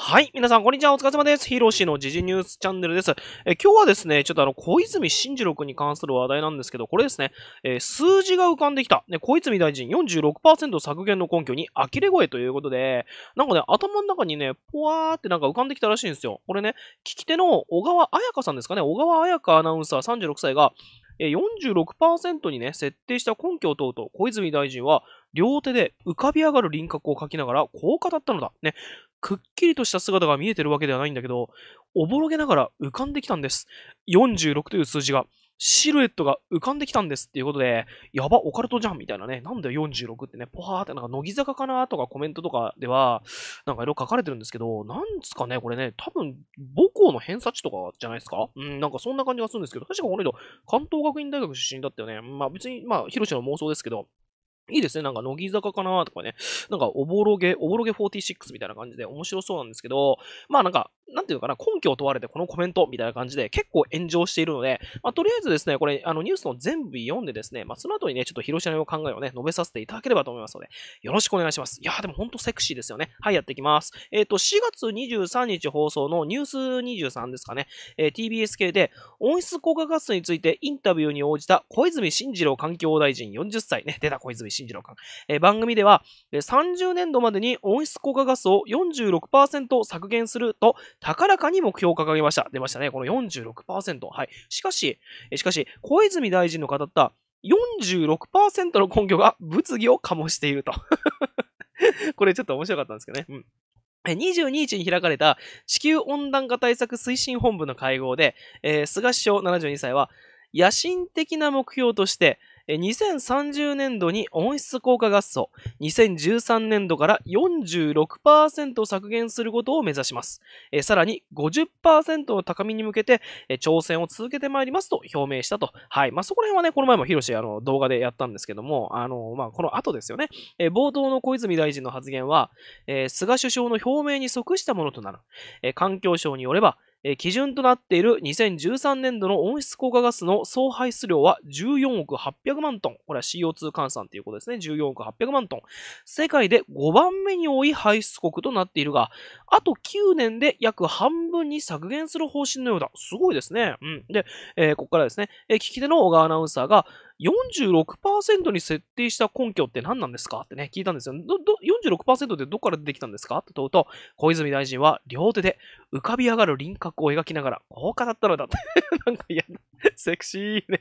はい。皆さん、こんにちは。お疲れ様です。ヒロシの時事ニュースチャンネルです。え今日はですね、ちょっとあの、小泉慎二郎君に関する話題なんですけど、これですね、えー、数字が浮かんできた。ね、小泉大臣46%削減の根拠に呆れ声ということで、なんかね、頭の中にね、ぽわーってなんか浮かんできたらしいんですよ。これね、聞き手の小川彩香さんですかね、小川彩香アナウンサー36歳が、46%にね、設定した根拠を問うと、小泉大臣は、両手で浮かび上がる輪郭を描きながら、こう語ったのだ。ね、くっきりとした姿が見えてるわけではないんだけど、おぼろげながら浮かんできたんです。46という数字が、シルエットが浮かんできたんですっていうことで、やば、オカルトじゃんみたいなね、なんだよ46ってね、ポハーってなんか乃木坂かなとかコメントとかでは、なんか色ろ書かれてるんですけど、なんすかね、これね、多分母校の偏差値とかじゃないですかうん、なんかそんな感じがするんですけど、確かこの人、関東学院大学出身だったよね。まあ別に、まあ、広瀬の妄想ですけど、いいですね。なんか、乃木坂かなとかね。なんか、おぼろげ、おぼろげ46みたいな感じで面白そうなんですけど、まあなんか、なんていうかな、根拠を問われてこのコメントみたいな感じで結構炎上しているので、まあ、とりあえずですね、これ、あのニュースの全部読んでですね、まあ、その後にね、ちょっと広島の考えをね、述べさせていただければと思いますので、よろしくお願いします。いやー、でもほんとセクシーですよね。はい、やっていきます。えっ、ー、と、4月23日放送のニュース23ですかね、えー、TBS 系で、温室効果ガスについてインタビューに応じた小泉進次郎環境大臣40歳ね、出た小泉進次郎官。えー、番組では、30年度までに温室効果ガスを46%削減すると、高らかに目標を掲げました。出ましたね。この46%。はい。しかし、しかし、小泉大臣の語った46%の根拠が物議を醸していると これちょっと面白かったんですけどね。うん22日に開かれた地球温暖化対策推進本部の会合で、えー、菅首相72歳は、野心的な目標として、2030年度に温室効果ガスを2013年度から46%削減することを目指します。さらに50%の高みに向けて挑戦を続けてまいりますと表明したと。はい。まあ、そこら辺はね、この前も広瀬あの動画でやったんですけども、あの、まあ、この後ですよね。冒頭の小泉大臣の発言は、菅首相の表明に即したものとなる。環境省によれば、え基準となっている2013年度の温室効果ガスの総排出量は14億800万トン。これは CO2 換算ということですね。14億800万トン。世界で5番目に多い排出国となっているが、あと9年で約半分に削減する方針のようだ。すごいですね。うん。で、えー、ここからですね、え聞き手の小川アナウンサーが、46%に設定した根拠って何なんですかってね、聞いたんですよ。ど、ど、46%ってどこから出てきたんですかって問うと、小泉大臣は両手で浮かび上がる輪郭を描きながら、こう語ったのだって。なんか嫌だ。セクシーね。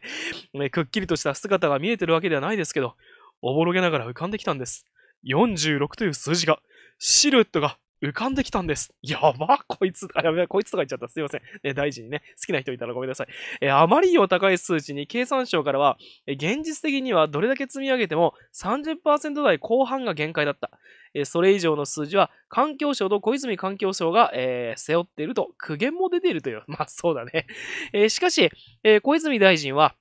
ね、くっきりとした姿が見えてるわけではないですけど、おぼろげながら浮かんできたんです。46という数字が、シルエットが浮かんできたんです。やば、こいつ、あ、やべこいつとか言っちゃった。すいません。ね、大事にね、好きな人いたらごめんなさい。えー、あまりにも高い数値に、経産省からは、えー、現実的にはどれだけ積み上げても30%台後半が限界だった。えー、それ以上の数字は、環境省と小泉環境省が、え背負っていると、苦言も出ているという。まあ、そうだね。えしかし、え小泉大臣は、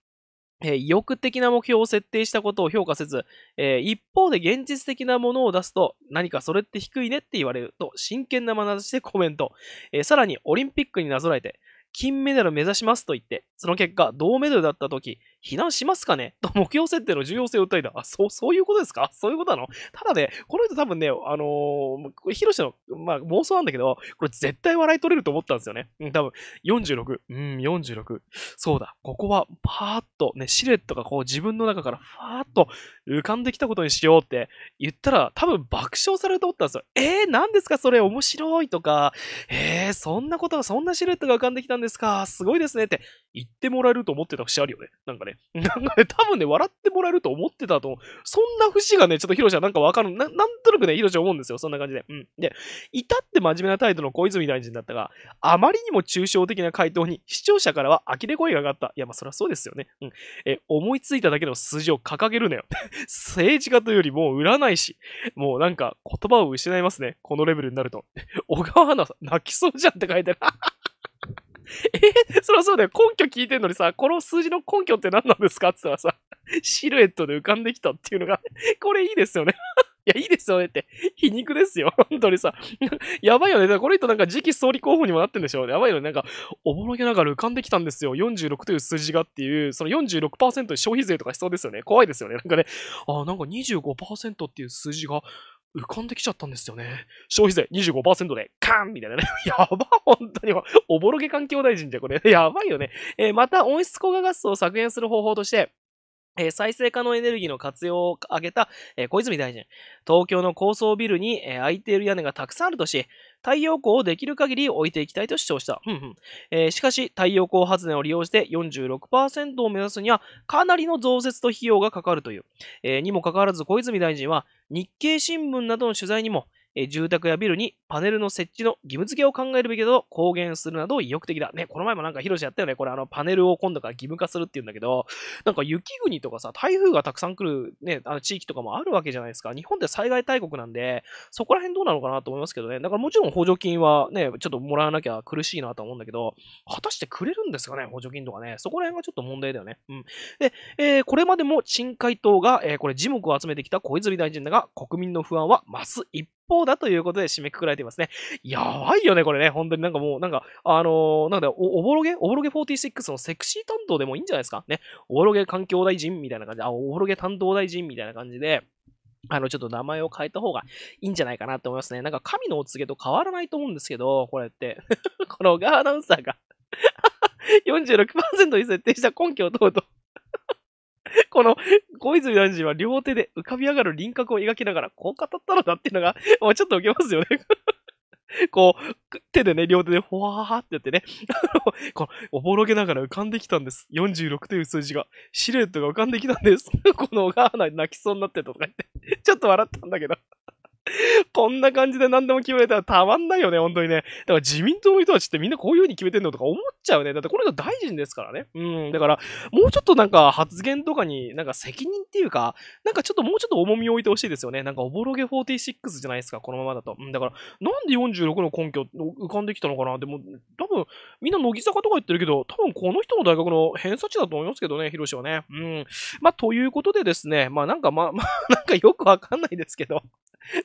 えー、意欲的な目標を設定したことを評価せず、えー、一方で現実的なものを出すと、何かそれって低いねって言われると、真剣な眼差しでコメント。えー、さらに、オリンピックになぞらえて、金メダル目指しますと言って、その結果、銅メダルだった時、避難しますかね と目標設定の重要性を訴えた。あ、そう、そういうことですかそういうことなのただね、この人多分ね、あのー、ヒロシの、まあ、妄想なんだけど、これ絶対笑い取れると思ったんですよね。うん、多分、46。うん、46。そうだ。ここは、パーっと、ね、シルエットがこう自分の中からファーっと浮かんできたことにしようって言ったら、多分爆笑されると思ったんですよ。えー、何ですかそれ面白いとか、えー、そんなことが、そんなシルエットが浮かんできたんですかすごいですねって言ってもらえると思ってた節あるよね。なんかね。なんかね、多分ね、笑ってもらえると思ってたとそんな節がね、ちょっとヒロシはなんかわかるな、なんとなくね、ヒロシは思うんですよ。そんな感じで。うん。で、至って真面目な態度の小泉大臣だったが、あまりにも抽象的な回答に、視聴者からは呆れ声が上がった。いや、まあ、そりゃそうですよね。うん。え、思いついただけの数字を掲げるなよ。政治家というよりもう売らないし、もうなんか言葉を失いますね。このレベルになると。小川花さん、泣きそうじゃんって書いてある。えそりゃそうだよ。根拠聞いてんのにさ、この数字の根拠って何なんですかって言ったらさ、シルエットで浮かんできたっていうのが、これいいですよね。いや、いいですよねって。皮肉ですよ。本当にさ。やばいよね。だからこの人なんか次期総理候補にもなってんでしょ。う、ね。やばいよね。なんか、おぼろげながら浮かんできたんですよ。46という数字がっていう、その46%消費税とかしそうですよね。怖いですよね。なんかね、あ、なんか25%っていう数字が、浮かんできちゃったんですよね。消費税25%でカーンみたいなね。やば、本当に。おぼろげ環境大臣じゃ、これ。やばいよね。えー、また、温室効果ガスを削減する方法として、え再生可能エネルギーの活用を挙げた、え小泉大臣、東京の高層ビルに、え空いている屋根がたくさんあるとし、太陽光をできる限り置いていきたいと主張した。うんうんえー、しかし、太陽光発電を利用して46%を目指すには、かなりの増設と費用がかかるという。えー、にもかかわらず、小泉大臣は、日経新聞などの取材にも、え住宅やビルにパネルの設置の義務付けを考えるべきだと公言するなど意欲的だ。ね、この前もなんか広ロやったよね。これあのパネルを今度から義務化するっていうんだけど、なんか雪国とかさ、台風がたくさん来るね、あの地域とかもあるわけじゃないですか。日本って災害大国なんで、そこら辺どうなのかなと思いますけどね。だからもちろん補助金はね、ちょっともらわなきゃ苦しいなと思うんだけど、果たしてくれるんですかね、補助金とかね。そこら辺がちょっと問題だよね。うん。で、えー、これまでも賃海党が、えー、これ、樹木を集めてきた小泉大臣だが、国民の不安は増す一方だということで締めくくられていますね。やばいよね、これね。本当になんかもう、なんか、あのー、なんだお、おぼろげおぼろげ46のセクシー担当でもいいんじゃないですかね。おぼろげ環境大臣みたいな感じで、あ、おぼろげ担当大臣みたいな感じで、あの、ちょっと名前を変えた方がいいんじゃないかなと思いますね。なんか神のお告げと変わらないと思うんですけど、これって。このガーアナウンサーが46% に設定した根拠を問うとこの、小泉大臣は両手で浮かび上がる輪郭を描きながら、こう語ったのだっていうのが、まちょっと受けますよね。こう、手でね、両手でほわーってやってね、こう、おぼろげながら浮かんできたんです。46という数字が、シルエットが浮かんできたんです。この小川に泣きそうになってたとか言って、ちょっと笑ったんだけど こんな感じで何でも決められたらたまんないよね、本当にね。だから自民党の人たちってみんなこういう風に決めてんのとか思っちゃうね。だってこれが大臣ですからね。うん。だから、もうちょっとなんか発言とかになんか責任っていうか、なんかちょっともうちょっと重みを置いてほしいですよね。なんかおぼろげ46じゃないですか、このままだと。うん。だから、なんで46の根拠浮かんできたのかなでも、多分、みんな乃木坂とか言ってるけど、多分この人の大学の偏差値だと思いますけどね、広ロはね。うん。まあ、ということでですね、まあなんかまあ、まあ、なんかよくわかんないですけど。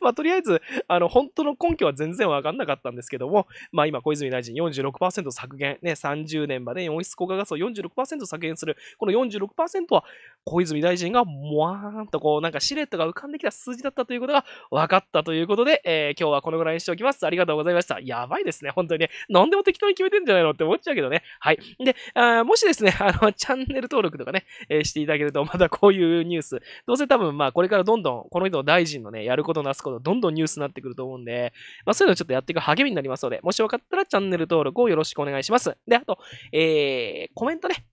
まあ、とりあえず、あの、本当の根拠は全然わかんなかったんですけども、まあ、今、小泉大臣46%削減、ね、30年まで温室効果ガスを46%削減する、この46%は、小泉大臣がもわーんとこう、なんかシレットが浮かんできた数字だったということが分かったということで、えー、今日はこのぐらいにしておきます。ありがとうございました。やばいですね、本当にね。何でも適当に決めてんじゃないのって思っちゃうけどね。はい。で、あもしですね、あの、チャンネル登録とかね、えー、していただけると、またこういうニュース、どうせ多分、まあ、これからどんどん、この人の大臣のね、やることの出すこと、どんどんニュースになってくると思うんで、まあ、そういうのちょっとやっていく励みになりますので、もしよかったらチャンネル登録をよろしくお願いします。で、あと、えー、コメントね、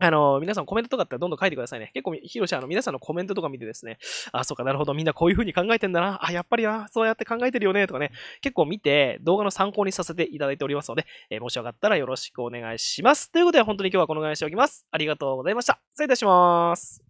あの、皆さんコメントとかあったらどんどん書いてくださいね。結構、ヒロシ、あの、皆さんのコメントとか見てですね、あ、そうか、なるほど、みんなこういう風に考えてんだな、あ、やっぱりな、そうやって考えてるよね、とかね、結構見て、動画の参考にさせていただいておりますので、えー、もしよかったらよろしくお願いします。ということで、本当に今日はこのぐらいにしておきます。ありがとうございました。失礼いたします。